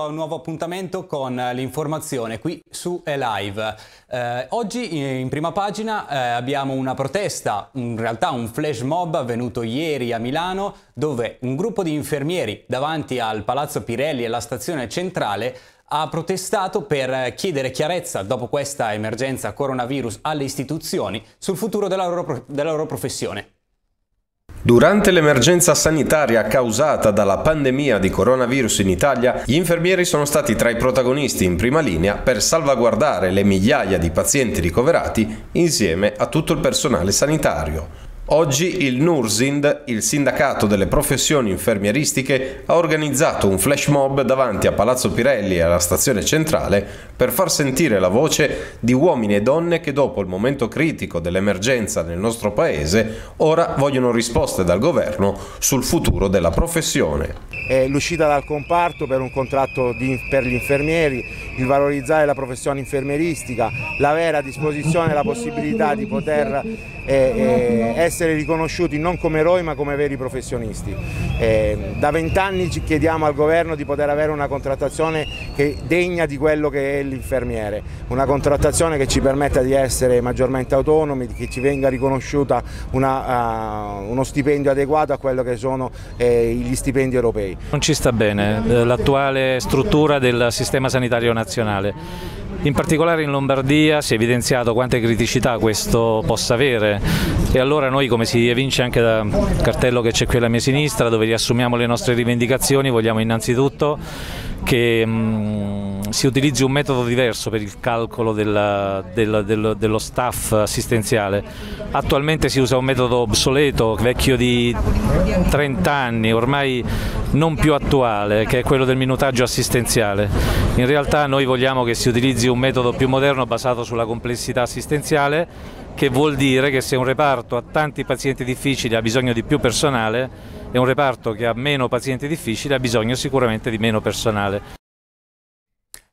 un nuovo appuntamento con eh, l'informazione qui su Elive. Eh, oggi eh, in prima pagina eh, abbiamo una protesta, in realtà un flash mob avvenuto ieri a Milano dove un gruppo di infermieri davanti al Palazzo Pirelli e alla stazione centrale ha protestato per eh, chiedere chiarezza dopo questa emergenza coronavirus alle istituzioni sul futuro della loro, della loro professione. Durante l'emergenza sanitaria causata dalla pandemia di coronavirus in Italia, gli infermieri sono stati tra i protagonisti in prima linea per salvaguardare le migliaia di pazienti ricoverati insieme a tutto il personale sanitario. Oggi il NURSIND, il sindacato delle professioni infermieristiche, ha organizzato un flash mob davanti a Palazzo Pirelli e alla stazione centrale per far sentire la voce di uomini e donne che dopo il momento critico dell'emergenza nel nostro paese ora vogliono risposte dal governo sul futuro della professione. l'uscita dal comparto per un contratto di, per gli infermieri, il valorizzare la professione infermieristica, l'avere a disposizione la possibilità di poter eh, eh, essere riconosciuti non come eroi ma come veri professionisti. Eh, da vent'anni ci chiediamo al governo di poter avere una contrattazione che degna di quello che è l'infermiere, una contrattazione che ci permetta di essere maggiormente autonomi, che ci venga riconosciuta una, uh, uno stipendio adeguato a quello che sono eh, gli stipendi europei. Non ci sta bene eh, l'attuale struttura del sistema sanitario nazionale nazionale. In particolare in Lombardia si è evidenziato quante criticità questo possa avere e allora noi come si evince anche dal cartello che c'è qui alla mia sinistra dove riassumiamo le nostre rivendicazioni vogliamo innanzitutto che... Mh, mm, si utilizzi un metodo diverso per il calcolo della, della, dello, dello staff assistenziale. Attualmente si usa un metodo obsoleto, vecchio di 30 anni, ormai non più attuale, che è quello del minutaggio assistenziale. In realtà noi vogliamo che si utilizzi un metodo più moderno basato sulla complessità assistenziale che vuol dire che se un reparto ha tanti pazienti difficili ha bisogno di più personale e un reparto che ha meno pazienti difficili ha bisogno sicuramente di meno personale.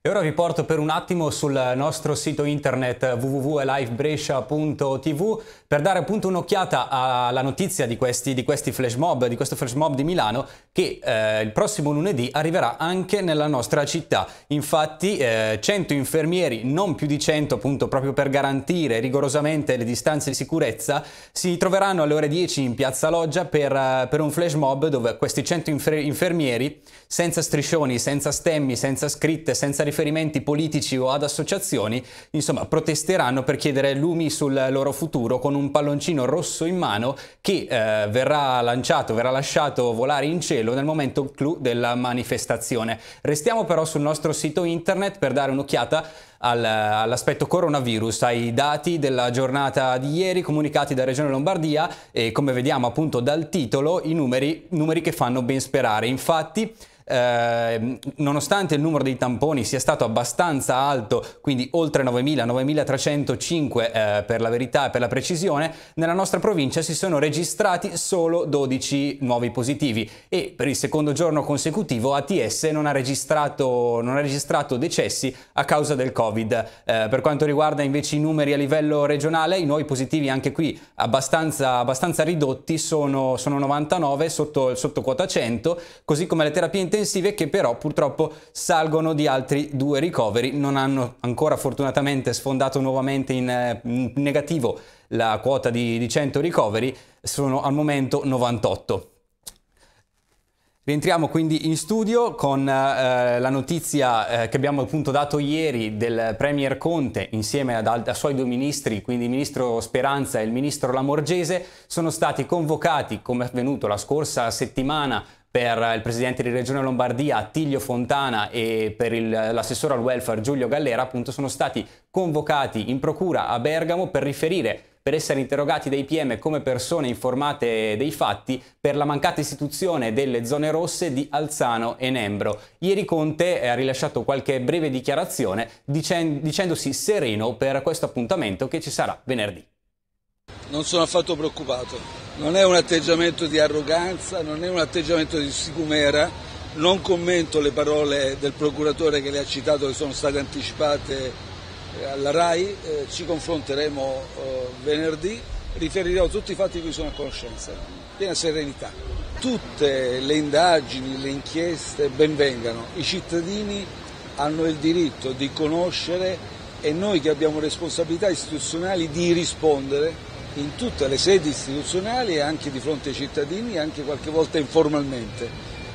E ora vi porto per un attimo sul nostro sito internet www.livebrescia.tv per dare appunto un'occhiata alla notizia di questi, di questi, flash mob, di questo flash mob di Milano che eh, il prossimo lunedì arriverà anche nella nostra città. Infatti eh, 100 infermieri, non più di 100 appunto proprio per garantire rigorosamente le distanze di sicurezza, si troveranno alle ore 10 in Piazza Loggia per, eh, per un flash mob dove questi 100 infer infermieri senza striscioni, senza stemmi, senza scritte, senza riferimenti politici o ad associazioni, insomma, protesteranno per chiedere lumi sul loro futuro con un palloncino rosso in mano che eh, verrà lanciato, verrà lasciato volare in cielo nel momento clou della manifestazione. Restiamo però sul nostro sito internet per dare un'occhiata all'aspetto coronavirus, ai dati della giornata di ieri comunicati da Regione Lombardia e come vediamo appunto dal titolo i numeri, numeri che fanno ben sperare. Infatti Ehm, nonostante il numero dei tamponi sia stato abbastanza alto, quindi oltre 9.000, 9.305 eh, per la verità e per la precisione, nella nostra provincia si sono registrati solo 12 nuovi positivi e per il secondo giorno consecutivo ATS non ha registrato, non ha registrato decessi a causa del Covid. Eh, per quanto riguarda invece i numeri a livello regionale, i nuovi positivi anche qui abbastanza, abbastanza ridotti sono, sono 99 sotto, sotto quota 100, così come le terapie intensive intensive che però purtroppo salgono di altri due ricoveri, non hanno ancora fortunatamente sfondato nuovamente in eh, negativo la quota di, di 100 ricoveri, sono al momento 98. Rientriamo quindi in studio con eh, la notizia eh, che abbiamo appunto dato ieri del Premier Conte insieme ad, ad, ai suoi due ministri, quindi il ministro Speranza e il ministro Lamorgese, sono stati convocati, come è avvenuto la scorsa settimana, per il presidente di Regione Lombardia Attilio Fontana e per l'assessore al welfare Giulio Gallera appunto sono stati convocati in procura a Bergamo per riferire per essere interrogati dai PM come persone informate dei fatti per la mancata istituzione delle zone rosse di Alzano e Nembro. Ieri Conte ha rilasciato qualche breve dichiarazione dicendosi sereno per questo appuntamento che ci sarà venerdì. Non sono affatto preoccupato, non è un atteggiamento di arroganza, non è un atteggiamento di sicumera, non commento le parole del procuratore che le ha citato che sono state anticipate eh, alla RAI, eh, ci confronteremo eh, venerdì, riferirò tutti i fatti di cui sono a conoscenza, piena serenità. Tutte le indagini, le inchieste benvengano, i cittadini hanno il diritto di conoscere e noi che abbiamo responsabilità istituzionali di rispondere in tutte le sedi istituzionali e anche di fronte ai cittadini, anche qualche volta informalmente.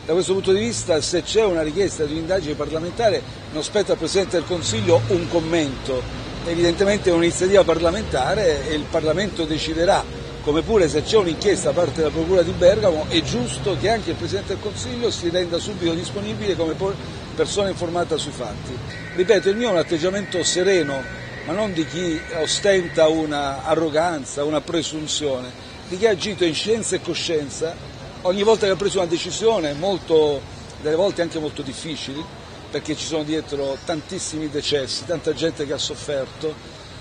Da questo punto di vista, se c'è una richiesta di un'indagine parlamentare, non spetta al Presidente del Consiglio un commento. Evidentemente è un'iniziativa parlamentare e il Parlamento deciderà, come pure se c'è un'inchiesta da parte della Procura di Bergamo, è giusto che anche il Presidente del Consiglio si renda subito disponibile come persona informata sui fatti. Ripeto, il mio è un atteggiamento sereno ma non di chi ostenta una arroganza, una presunzione, di chi ha agito in scienza e coscienza ogni volta che ha preso una decisione, molto, delle volte anche molto difficili, perché ci sono dietro tantissimi decessi, tanta gente che ha sofferto,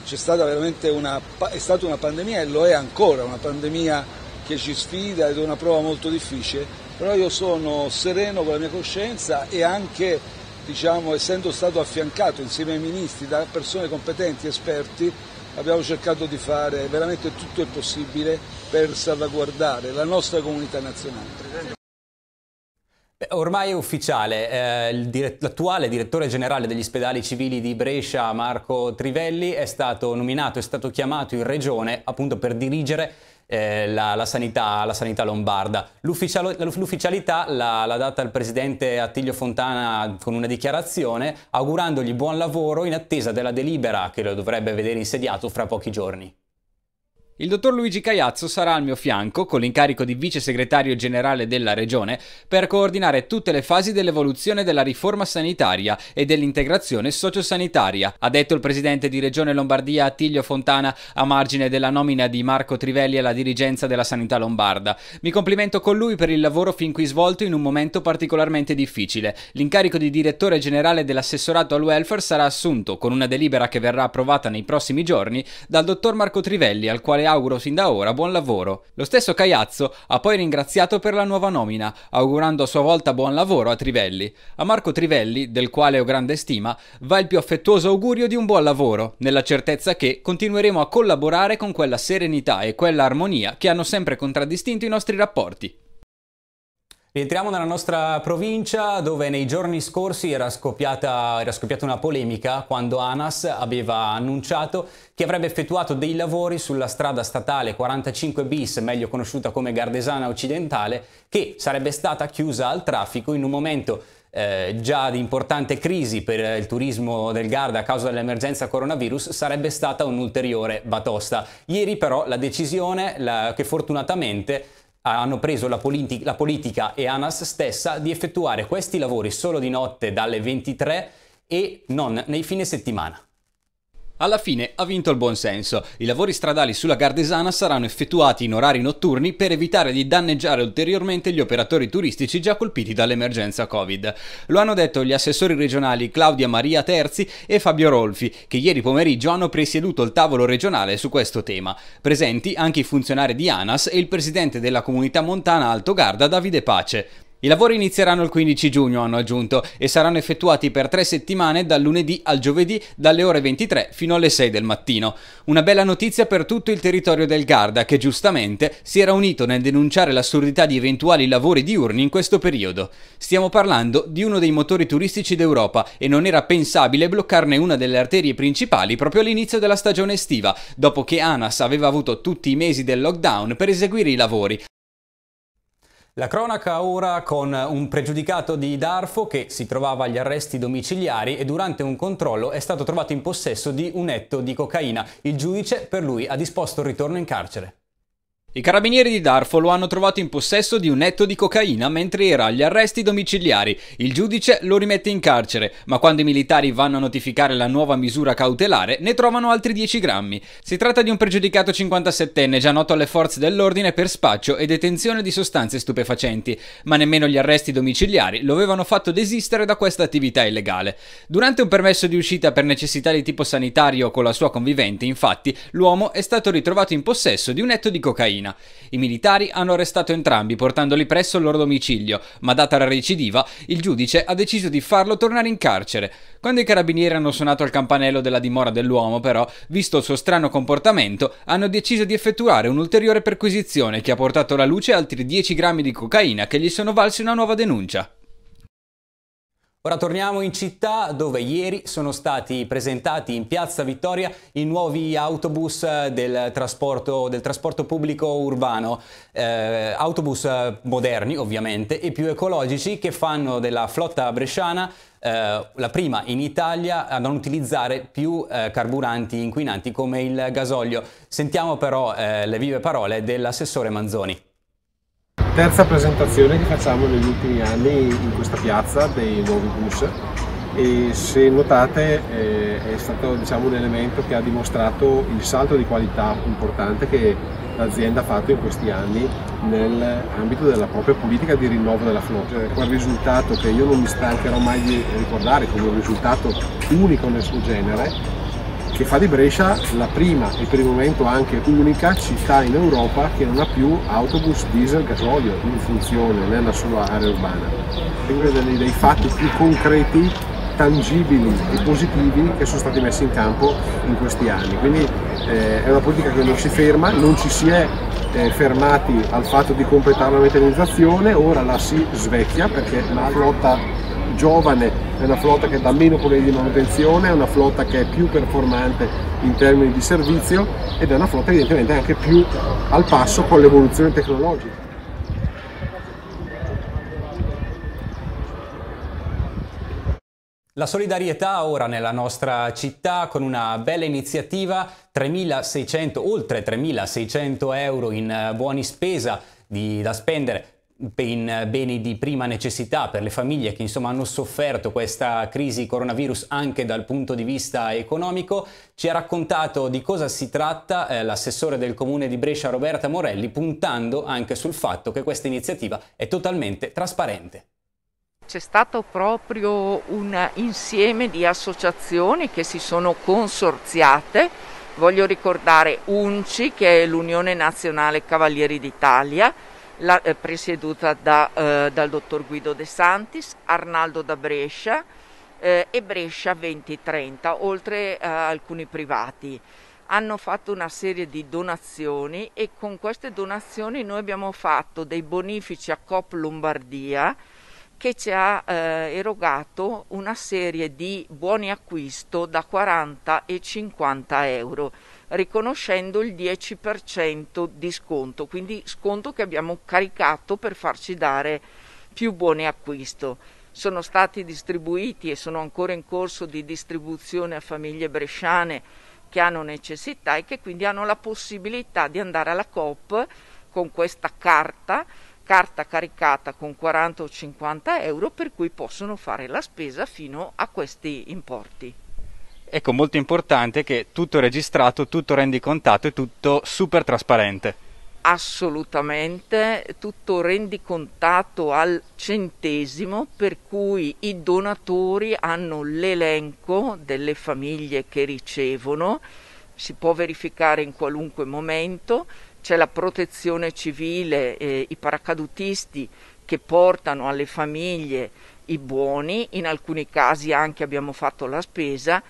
stata una, è stata una pandemia e lo è ancora, una pandemia che ci sfida ed è una prova molto difficile, però io sono sereno con la mia coscienza e anche diciamo, essendo stato affiancato insieme ai ministri da persone competenti, esperti, abbiamo cercato di fare veramente tutto il possibile per salvaguardare la nostra comunità nazionale. Ormai è ufficiale, eh, l'attuale direttore generale degli ospedali civili di Brescia, Marco Trivelli, è stato nominato, è stato chiamato in regione appunto per dirigere eh, la, la, sanità, la, sanità, lombarda. l'ufficialità l'ha, l'ha data il presidente Attilio Fontana con una dichiarazione augurandogli buon lavoro in attesa della delibera che lo dovrebbe vedere insediato fra pochi giorni. Il dottor Luigi Caiazzo sarà al mio fianco con l'incarico di vice segretario generale della Regione per coordinare tutte le fasi dell'evoluzione della riforma sanitaria e dell'integrazione sociosanitaria, ha detto il presidente di Regione Lombardia Attilio Fontana a margine della nomina di Marco Trivelli alla dirigenza della Sanità Lombarda. Mi complimento con lui per il lavoro fin qui svolto in un momento particolarmente difficile. L'incarico di direttore generale dell'assessorato al welfare sarà assunto con una delibera che verrà approvata nei prossimi giorni dal dottor Marco Trivelli al quale quale auguro sin da ora buon lavoro. Lo stesso Caiazzo ha poi ringraziato per la nuova nomina, augurando a sua volta buon lavoro a Trivelli. A Marco Trivelli, del quale ho grande stima, va il più affettuoso augurio di un buon lavoro, nella certezza che continueremo a collaborare con quella serenità e quella armonia che hanno sempre contraddistinto i nostri rapporti. Rientriamo nella nostra provincia dove nei giorni scorsi era scoppiata, era scoppiata, una polemica quando ANAS aveva annunciato che avrebbe effettuato dei lavori sulla strada statale 45 bis, meglio conosciuta come Gardesana Occidentale, che sarebbe stata chiusa al traffico in un momento eh, già di importante crisi per il turismo del Garda a causa dell'emergenza coronavirus sarebbe stata un'ulteriore batosta. Ieri però la decisione la, che fortunatamente hanno preso la, politi- la politica e ANAS stessa di effettuare questi lavori solo di notte dalle 23 e non nei fine settimana. Alla fine ha vinto il buonsenso. I lavori stradali sulla Gardesana saranno effettuati in orari notturni per evitare di danneggiare ulteriormente gli operatori turistici già colpiti dall'emergenza Covid. Lo hanno detto gli assessori regionali Claudia Maria Terzi e Fabio Rolfi, che ieri pomeriggio hanno presieduto il tavolo regionale su questo tema. Presenti anche i funzionari di ANAS e il presidente della comunità montana Alto Garda Davide Pace. I lavori inizieranno il 15 giugno, hanno aggiunto, e saranno effettuati per tre settimane dal lunedì al giovedì dalle ore 23 fino alle 6 del mattino. Una bella notizia per tutto il territorio del Garda, che giustamente si era unito nel denunciare l'assurdità di eventuali lavori diurni in questo periodo. Stiamo parlando di uno dei motori turistici d'Europa e non era pensabile bloccarne una delle arterie principali proprio all'inizio della stagione estiva, dopo che ANAS aveva avuto tutti i mesi del lockdown per eseguire i lavori. La cronaca ora con un pregiudicato di Darfo che si trovava agli arresti domiciliari e durante un controllo è stato trovato in possesso di un etto di cocaina. Il giudice per lui ha disposto il ritorno in carcere. I carabinieri di Darfo lo hanno trovato in possesso di un netto di cocaina mentre era agli arresti domiciliari. Il giudice lo rimette in carcere, ma quando i militari vanno a notificare la nuova misura cautelare ne trovano altri 10 grammi. Si tratta di un pregiudicato 57enne già noto alle forze dell'ordine per spaccio e detenzione di sostanze stupefacenti, ma nemmeno gli arresti domiciliari lo avevano fatto desistere da questa attività illegale. Durante un permesso di uscita per necessità di tipo sanitario con la sua convivente, infatti, l'uomo è stato ritrovato in possesso di un netto di cocaina. Cina. I militari hanno arrestato entrambi portandoli presso il loro domicilio, ma data la recidiva, il giudice ha deciso di farlo tornare in carcere. Quando i carabinieri hanno suonato il campanello della dimora dell'uomo, però, visto il suo strano comportamento, hanno deciso di effettuare un'ulteriore perquisizione che ha portato alla luce altri 10 grammi di cocaina che gli sono valsi una nuova denuncia. Ora torniamo in città dove ieri sono stati presentati in Piazza Vittoria i nuovi autobus eh, del trasporto, del trasporto pubblico urbano, eh, autobus eh, moderni ovviamente e più ecologici che fanno della flotta bresciana eh, la prima in Italia a non utilizzare più eh, carburanti inquinanti come il gasolio. Sentiamo però eh, le vive parole dell'assessore Manzoni terza presentazione che facciamo negli ultimi anni in questa piazza dei nuovi bus e se notate eh, è stato diciamo, un elemento che ha dimostrato il salto di qualità importante che l'azienda ha fatto in questi anni nell'ambito della propria politica di rinnovo della flotta. Quel ecco, risultato che io non mi stancherò mai di ricordare come un risultato unico nel suo genere che fa di Brescia la prima e per il momento anche unica città in Europa che non ha più autobus diesel gasolio in funzione nella sua area urbana. Uno dei, dei fatti più concreti, tangibili e positivi che sono stati messi in campo in questi anni. Quindi eh, è una politica che non si ferma, non ci si è eh, fermati al fatto di completare la metanizzazione, ora la si svecchia perché la lotta giovane è una flotta che dà meno problemi di manutenzione, è una flotta che è più performante in termini di servizio ed è una flotta evidentemente anche più al passo con l'evoluzione tecnologica. La solidarietà ora nella nostra città con una bella iniziativa, 3.600, oltre 3.600 euro in eh, buoni spesa di, da spendere ben, beni di prima necessità per le famiglie che insomma hanno sofferto questa crisi coronavirus anche dal punto di vista economico. Ci ha raccontato di cosa si tratta eh, l'assessore del comune di Brescia Roberta Morelli puntando anche sul fatto che questa iniziativa è totalmente trasparente. C'è stato proprio un insieme di associazioni che si sono consorziate. Voglio ricordare UNCI, che è l'Unione Nazionale Cavalieri d'Italia, la, eh, presieduta da, eh, dal dottor Guido De Santis, Arnaldo da Brescia eh, e Brescia 2030, oltre a eh, alcuni privati. Hanno fatto una serie di donazioni e con queste donazioni noi abbiamo fatto dei bonifici a COP Lombardia che ci ha eh, erogato una serie di buoni acquisto da 40 e 50 euro riconoscendo il 10% di sconto, quindi sconto che abbiamo caricato per farci dare più buoni acquisto. Sono stati distribuiti e sono ancora in corso di distribuzione a famiglie bresciane che hanno necessità e che quindi hanno la possibilità di andare alla COP con questa carta, carta caricata con 40 o 50 euro, per cui possono fare la spesa fino a questi importi ecco molto importante che tutto registrato, tutto rendicontato e tutto super trasparente. Assolutamente, tutto rendicontato al centesimo, per cui i donatori hanno l'elenco delle famiglie che ricevono, si può verificare in qualunque momento, c'è la protezione civile, eh, i paracadutisti che portano alle famiglie i buoni, in alcuni casi anche abbiamo fatto la spesa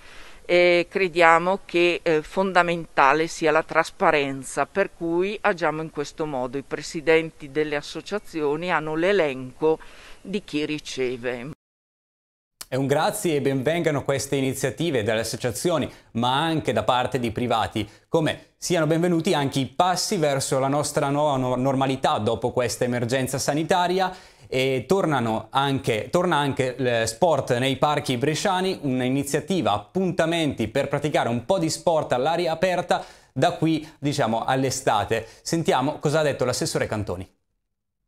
eh, crediamo che eh, fondamentale sia la trasparenza, per cui agiamo in questo modo. I presidenti delle associazioni hanno l'elenco di chi riceve. È un grazie e benvengano queste iniziative dalle associazioni, ma anche da parte di privati, come siano benvenuti anche i passi verso la nostra nuova normalità dopo questa emergenza sanitaria e anche, torna anche eh, sport nei parchi bresciani, un'iniziativa appuntamenti per praticare un po' di sport all'aria aperta da qui diciamo all'estate. Sentiamo cosa ha detto l'assessore Cantoni.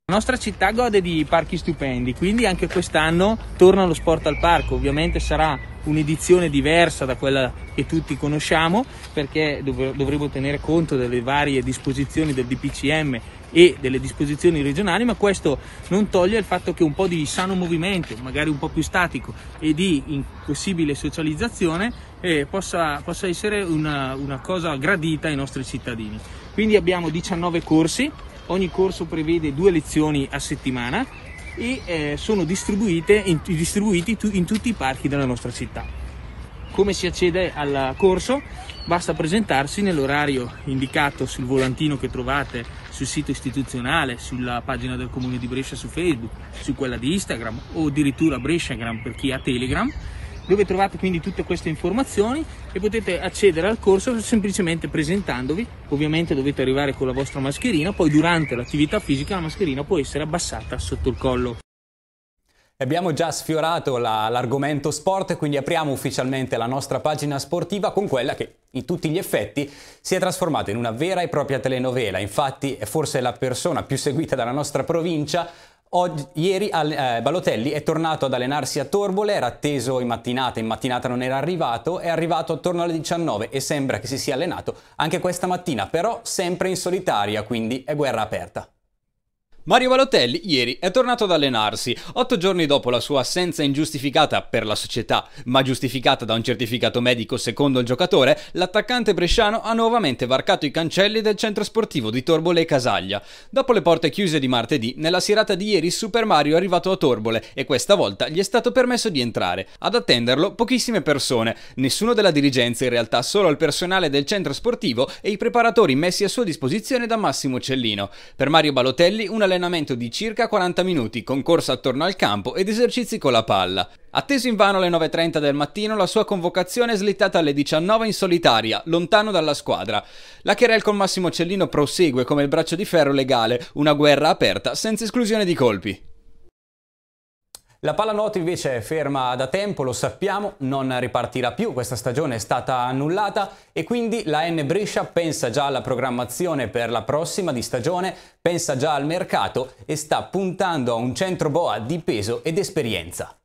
La nostra città gode di parchi stupendi, quindi anche quest'anno torna lo sport al parco. Ovviamente sarà un'edizione diversa da quella che tutti conosciamo, perché dovremo tenere conto delle varie disposizioni del DPCM e delle disposizioni regionali, ma questo non toglie il fatto che un po' di sano movimento, magari un po' più statico e di possibile socializzazione eh, possa, possa, essere una, una cosa gradita ai nostri cittadini. Quindi abbiamo 19 corsi, ogni corso prevede due lezioni a settimana e eh, sono in, distribuiti tu, in tutti i parchi della nostra città. Come si accede al corso? Basta presentarsi nell'orario indicato sul volantino che trovate sul sito istituzionale, sulla pagina del Comune di Brescia su Facebook, su quella di Instagram o addirittura Bresciagram per chi ha Telegram, dove trovate quindi tutte queste informazioni e potete accedere al corso semplicemente presentandovi. Ovviamente dovete arrivare con la vostra mascherina, poi durante l'attività fisica la mascherina può essere abbassata sotto il collo. Abbiamo già sfiorato la, l'argomento sport, quindi apriamo ufficialmente la nostra pagina sportiva con quella che in tutti gli effetti si è trasformata in una vera e propria telenovela. Infatti è forse la persona più seguita dalla nostra provincia. Oggi, ieri eh, Balotelli è tornato ad allenarsi a Torbole, era atteso in mattinata, in mattinata non era arrivato, è arrivato attorno alle 19 e sembra che si sia allenato anche questa mattina, però sempre in solitaria, quindi è guerra aperta. Mario Balotelli ieri è tornato ad allenarsi, otto giorni dopo la sua assenza ingiustificata per la società, ma giustificata da un certificato medico secondo il giocatore, l'attaccante bresciano ha nuovamente varcato i cancelli del centro sportivo di Torbole e Casaglia. Dopo le porte chiuse di martedì, nella serata di ieri Super Mario è arrivato a Torbole e questa volta gli è stato permesso di entrare. Ad attenderlo pochissime persone, nessuno della dirigenza in realtà, solo il personale del centro sportivo e i preparatori messi a sua disposizione da Massimo Cellino. Per Mario Balotelli un allenamento allenamento di circa 40 minuti, con corsa attorno al campo ed esercizi con la palla. Atteso invano alle 9.30 del mattino, la sua convocazione è slittata alle 19 in solitaria, lontano dalla squadra. La querel con Massimo Cellino prosegue come il braccio di ferro legale, una guerra aperta senza esclusione di colpi. La pallanuoto invece è ferma da tempo, lo sappiamo, non ripartirà più, questa stagione è stata annullata e quindi la N Brescia pensa già alla programmazione per la prossima di stagione, pensa già al mercato e sta puntando a un centro boa di peso ed esperienza.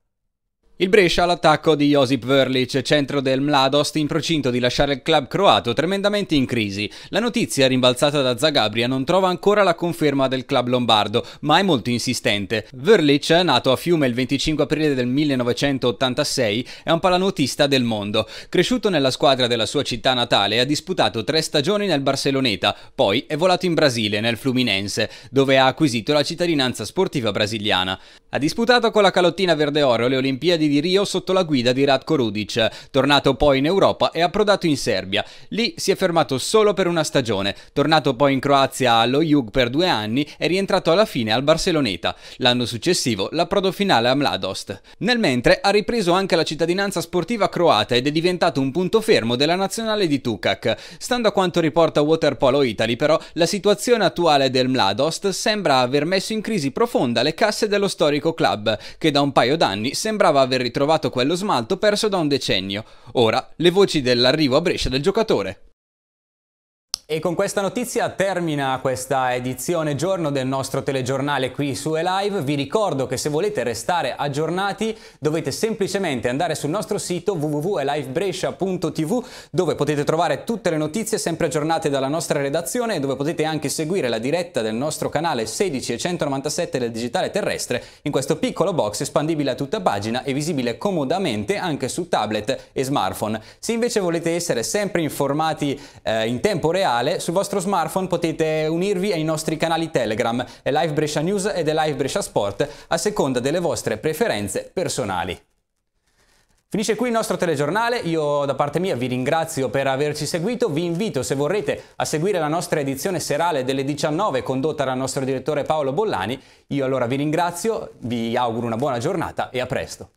Il Brescia all'attacco di Josip Verlic, centro del Mladost, in procinto di lasciare il club croato tremendamente in crisi. La notizia rimbalzata da Zagabria non trova ancora la conferma del club lombardo, ma è molto insistente. Verlic, nato a Fiume il 25 aprile del 1986, è un palanotista del mondo. Cresciuto nella squadra della sua città natale, ha disputato tre stagioni nel Barceloneta, poi è volato in Brasile, nel Fluminense, dove ha acquisito la cittadinanza sportiva brasiliana. Ha disputato con la calottina verde-oro le Olimpiadi di Rio sotto la guida di Radko Rudic, tornato poi in Europa e approdato in Serbia. Lì si è fermato solo per una stagione, tornato poi in Croazia allo Jug per due anni e rientrato alla fine al Barceloneta. L'anno successivo l'approdo finale a Mladost. Nel mentre ha ripreso anche la cittadinanza sportiva croata ed è diventato un punto fermo della nazionale di Tukak. Stando a quanto riporta Waterpolo Italy però, la situazione attuale del Mladost sembra aver messo in crisi profonda le casse dello storico storico club che da un paio d'anni sembrava aver ritrovato quello smalto perso da un decennio. Ora le voci dell'arrivo a Brescia del giocatore. E con questa notizia termina questa edizione giorno del nostro telegiornale qui su eLive. Vi ricordo che se volete restare aggiornati dovete semplicemente andare sul nostro sito www.elivebrescia.tv dove potete trovare tutte le notizie sempre aggiornate dalla nostra redazione e dove potete anche seguire la diretta del nostro canale 16 e 197 del digitale terrestre in questo piccolo box espandibile a tutta pagina e visibile comodamente anche su tablet e smartphone. Se invece volete essere sempre informati eh, in tempo reale digitale, sul vostro smartphone potete unirvi ai nostri canali Telegram, The Live Brescia News e The Live Brescia Sport, a seconda delle vostre preferenze personali. Finisce qui il nostro telegiornale, io da parte mia vi ringrazio per averci seguito, vi invito se vorrete a seguire la nostra edizione serale delle 19 condotta dal nostro direttore Paolo Bollani, io allora vi ringrazio, vi auguro una buona giornata e a presto.